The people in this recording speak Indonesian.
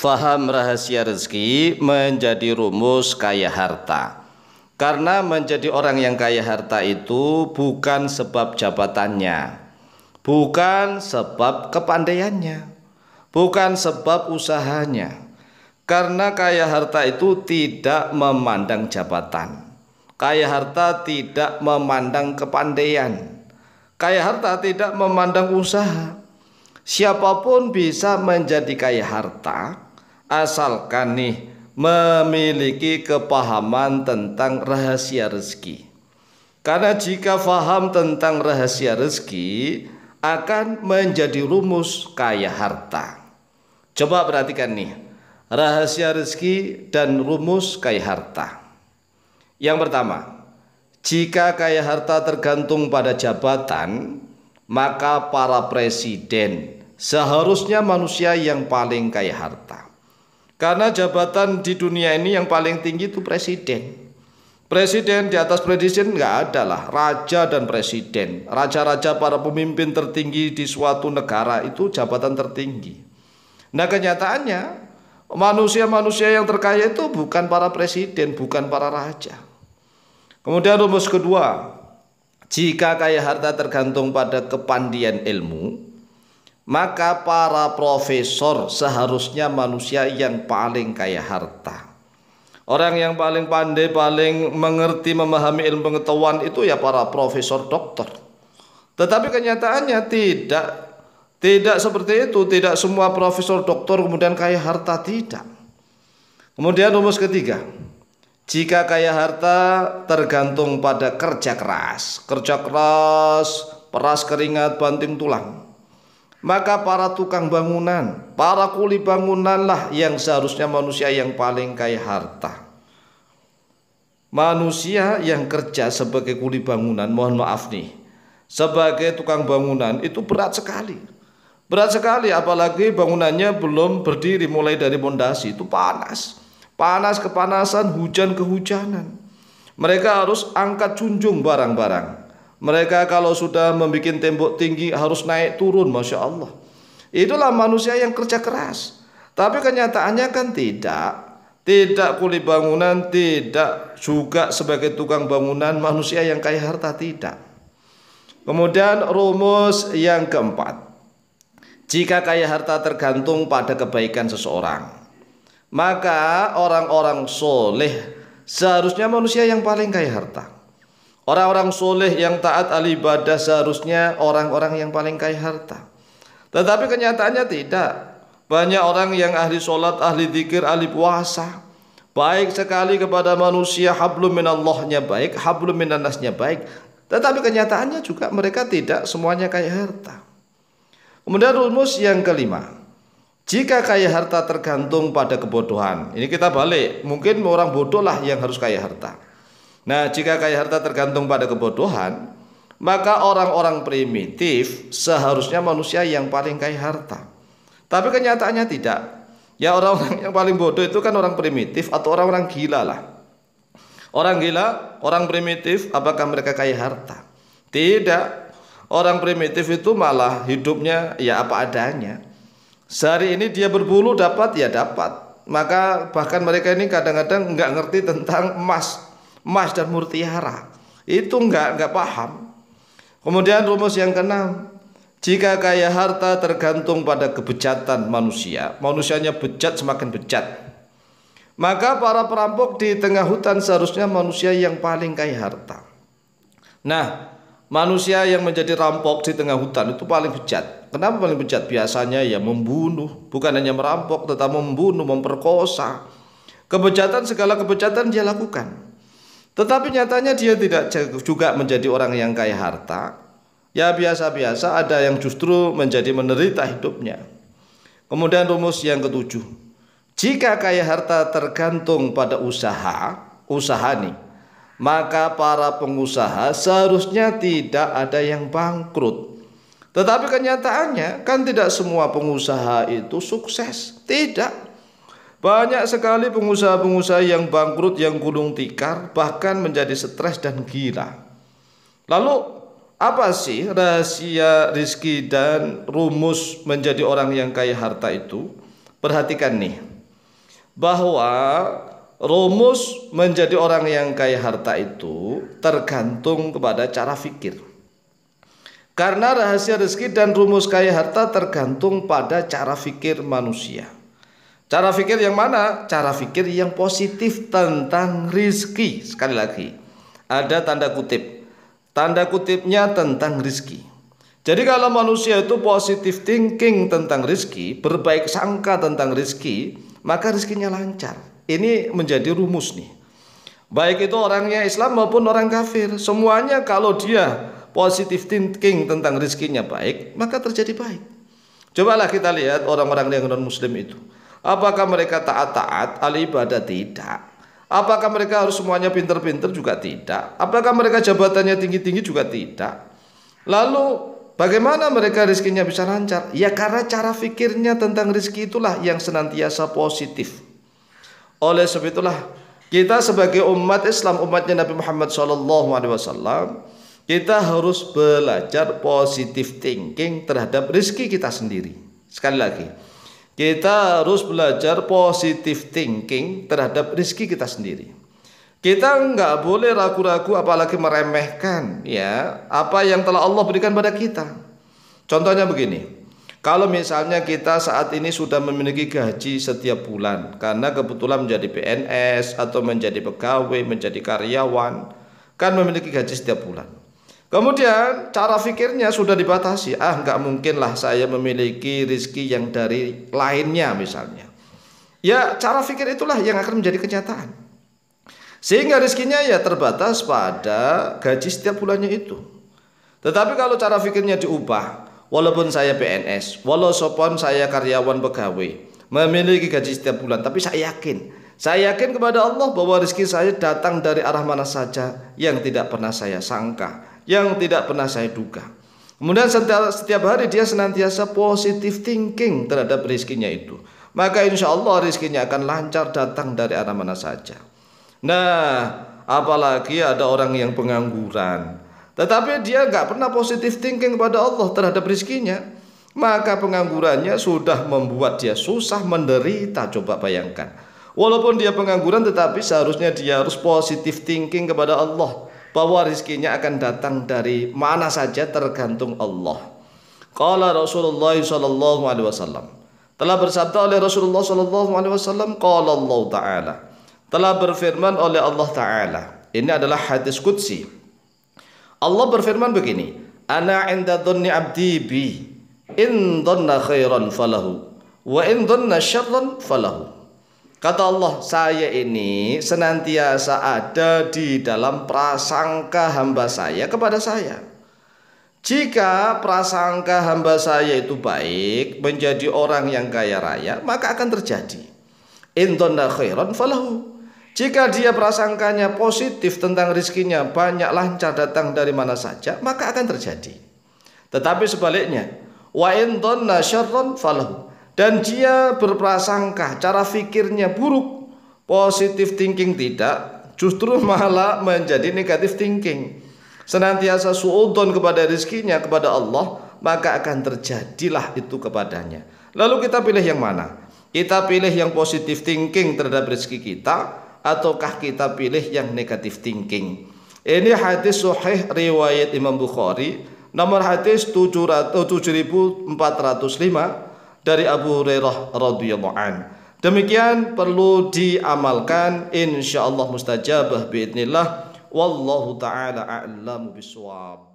Faham rahasia rezeki menjadi rumus kaya harta. Karena menjadi orang yang kaya harta itu bukan sebab jabatannya, bukan sebab kepandaiannya, bukan sebab usahanya. Karena kaya harta itu tidak memandang jabatan. Kaya harta tidak memandang kepandaian. Kaya harta tidak memandang usaha. Siapapun bisa menjadi kaya harta asalkan nih memiliki kepahaman tentang rahasia rezeki. Karena jika faham tentang rahasia rezeki akan menjadi rumus kaya harta. Coba perhatikan nih, rahasia rezeki dan rumus kaya harta. Yang pertama, jika kaya harta tergantung pada jabatan, maka para presiden seharusnya manusia yang paling kaya harta. Karena jabatan di dunia ini yang paling tinggi itu presiden. Presiden di atas presiden nggak ada lah. Raja dan presiden. Raja-raja para pemimpin tertinggi di suatu negara itu jabatan tertinggi. Nah kenyataannya manusia-manusia yang terkaya itu bukan para presiden, bukan para raja. Kemudian rumus kedua, jika kaya harta tergantung pada kepandian ilmu, maka para profesor seharusnya manusia yang paling kaya harta. Orang yang paling pandai, paling mengerti, memahami ilmu pengetahuan itu ya para profesor dokter. Tetapi kenyataannya tidak tidak seperti itu, tidak semua profesor dokter kemudian kaya harta tidak. Kemudian rumus ketiga, jika kaya harta tergantung pada kerja keras, kerja keras, peras keringat, banting tulang maka para tukang bangunan, para kuli bangunanlah yang seharusnya manusia yang paling kaya harta. Manusia yang kerja sebagai kuli bangunan, mohon maaf nih, sebagai tukang bangunan itu berat sekali. Berat sekali apalagi bangunannya belum berdiri mulai dari pondasi itu panas. Panas kepanasan, hujan kehujanan. Mereka harus angkat junjung barang-barang mereka kalau sudah membuat tembok tinggi harus naik turun, masya Allah. Itulah manusia yang kerja keras. Tapi kenyataannya kan tidak. Tidak kuli bangunan, tidak juga sebagai tukang bangunan manusia yang kaya harta, tidak. Kemudian rumus yang keempat. Jika kaya harta tergantung pada kebaikan seseorang, maka orang-orang soleh seharusnya manusia yang paling kaya harta. Orang-orang soleh yang taat ahli seharusnya orang-orang yang paling kaya harta. Tetapi kenyataannya tidak. Banyak orang yang ahli sholat, ahli zikir, ahli puasa. Baik sekali kepada manusia, hablum minallahnya baik, hablum minanasnya baik. Tetapi kenyataannya juga mereka tidak semuanya kaya harta. Kemudian rumus yang kelima. Jika kaya harta tergantung pada kebodohan. Ini kita balik. Mungkin orang bodoh lah yang harus kaya harta. Nah, jika kaya harta tergantung pada kebodohan, maka orang-orang primitif seharusnya manusia yang paling kaya harta. Tapi kenyataannya tidak. Ya orang-orang yang paling bodoh itu kan orang primitif atau orang-orang gila lah. Orang gila, orang primitif, apakah mereka kaya harta? Tidak. Orang primitif itu malah hidupnya ya apa adanya. Sehari ini dia berbulu dapat ya dapat. Maka bahkan mereka ini kadang-kadang nggak ngerti tentang emas, emas dan mutiara. Itu enggak enggak paham. Kemudian rumus yang keenam, jika kaya harta tergantung pada kebejatan manusia, manusianya bejat semakin bejat. Maka para perampok di tengah hutan seharusnya manusia yang paling kaya harta. Nah, manusia yang menjadi rampok di tengah hutan itu paling bejat. Kenapa paling bejat? Biasanya ya membunuh, bukan hanya merampok tetapi membunuh, memperkosa. Kebejatan segala kebejatan dia lakukan. Tetapi nyatanya dia tidak juga menjadi orang yang kaya harta. Ya biasa-biasa ada yang justru menjadi menderita hidupnya. Kemudian rumus yang ketujuh. Jika kaya harta tergantung pada usaha, usaha nih, maka para pengusaha seharusnya tidak ada yang bangkrut. Tetapi kenyataannya kan tidak semua pengusaha itu sukses. Tidak. Banyak sekali pengusaha-pengusaha yang bangkrut, yang gulung tikar, bahkan menjadi stres dan gila. Lalu apa sih rahasia rizki dan rumus menjadi orang yang kaya harta itu? Perhatikan nih, bahwa rumus menjadi orang yang kaya harta itu tergantung kepada cara fikir. Karena rahasia rezeki dan rumus kaya harta tergantung pada cara fikir manusia. Cara fikir yang mana? Cara fikir yang positif tentang rizki. Sekali lagi, ada tanda kutip. Tanda kutipnya tentang rizki. Jadi kalau manusia itu positif thinking tentang rizki, berbaik sangka tentang rizki, maka rizkinya lancar. Ini menjadi rumus nih. Baik itu orangnya Islam maupun orang kafir, semuanya kalau dia positif thinking tentang rizkinya baik, maka terjadi baik. Cobalah kita lihat orang-orang yang non-muslim itu Apakah mereka taat-taat alibada ibadah? Tidak. Apakah mereka harus semuanya pinter-pinter? Juga tidak. Apakah mereka jabatannya tinggi-tinggi? Juga tidak. Lalu bagaimana mereka rizkinya bisa lancar? Ya karena cara pikirnya tentang rizki itulah yang senantiasa positif. Oleh sebab itulah kita sebagai umat Islam, umatnya Nabi Muhammad SAW, kita harus belajar positive thinking terhadap rizki kita sendiri. Sekali lagi, kita harus belajar positive thinking terhadap rezeki kita sendiri. Kita nggak boleh ragu-ragu apalagi meremehkan ya apa yang telah Allah berikan pada kita. Contohnya begini. Kalau misalnya kita saat ini sudah memiliki gaji setiap bulan karena kebetulan menjadi PNS atau menjadi pegawai, menjadi karyawan, kan memiliki gaji setiap bulan. Kemudian cara fikirnya sudah dibatasi. Ah, nggak mungkin lah saya memiliki rizki yang dari lainnya misalnya. Ya, cara fikir itulah yang akan menjadi kenyataan. Sehingga rizkinya ya terbatas pada gaji setiap bulannya itu. Tetapi kalau cara fikirnya diubah, walaupun saya PNS, walaupun saya karyawan pegawai, memiliki gaji setiap bulan, tapi saya yakin saya yakin kepada Allah bahwa rizki saya datang dari arah mana saja yang tidak pernah saya sangka yang tidak pernah saya duga. Kemudian setiap hari dia senantiasa positive thinking terhadap rizkinya itu. Maka insya Allah rizkinya akan lancar datang dari arah mana saja. Nah, apalagi ada orang yang pengangguran. Tetapi dia nggak pernah positive thinking kepada Allah terhadap rizkinya maka penganggurannya sudah membuat dia susah menderita coba bayangkan walaupun dia pengangguran tetapi seharusnya dia harus positive thinking kepada Allah bahwa rizkinya akan datang dari mana saja tergantung Allah. Qala Rasulullah sallallahu alaihi wasallam. Telah bersabda oleh Rasulullah sallallahu alaihi wasallam qala Allah taala. Telah berfirman oleh Allah taala. Ini adalah hadis qudsi. Allah berfirman begini, "Ana 'inda dhanni 'abdi bi in dhanna khairan falahu wa in dhanna syarran falahu." Kata Allah, saya ini senantiasa ada di dalam prasangka hamba saya kepada saya. Jika prasangka hamba saya itu baik, menjadi orang yang kaya raya, maka akan terjadi. Intonna khairan falahu. Jika dia prasangkanya positif tentang rizkinya, banyak lancar datang dari mana saja, maka akan terjadi. Tetapi sebaliknya, wa intonna syarran falahu dan dia berprasangka cara fikirnya buruk positif thinking tidak justru malah menjadi negatif thinking senantiasa suudon kepada rizkinya kepada Allah maka akan terjadilah itu kepadanya lalu kita pilih yang mana kita pilih yang positif thinking terhadap rezeki kita ataukah kita pilih yang negatif thinking ini hadis sahih riwayat Imam Bukhari nomor hadis 7405 dari Abu Hurairah radhiyallahu an. Demikian perlu diamalkan insyaallah mustajabah biidznillah wallahu taala a'lamu biswab.